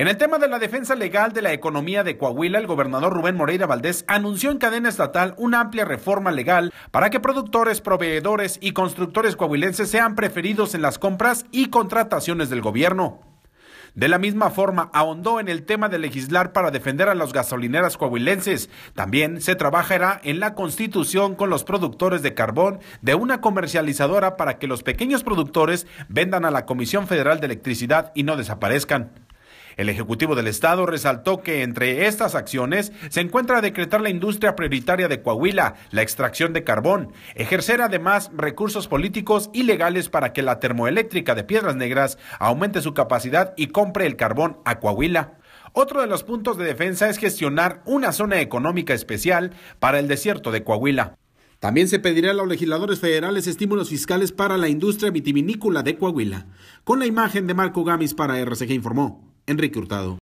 En el tema de la defensa legal de la economía de Coahuila, el gobernador Rubén Moreira Valdés anunció en cadena estatal una amplia reforma legal para que productores, proveedores y constructores coahuilenses sean preferidos en las compras y contrataciones del gobierno. De la misma forma, ahondó en el tema de legislar para defender a las gasolineras coahuilenses. También se trabajará en la constitución con los productores de carbón de una comercializadora para que los pequeños productores vendan a la Comisión Federal de Electricidad y no desaparezcan. El Ejecutivo del Estado resaltó que entre estas acciones se encuentra decretar la industria prioritaria de Coahuila, la extracción de carbón, ejercer además recursos políticos y legales para que la termoeléctrica de Piedras Negras aumente su capacidad y compre el carbón a Coahuila. Otro de los puntos de defensa es gestionar una zona económica especial para el desierto de Coahuila. También se pedirá a los legisladores federales estímulos fiscales para la industria vitivinícola de Coahuila. Con la imagen de Marco Gamis para RCG informó Enrique Hurtado.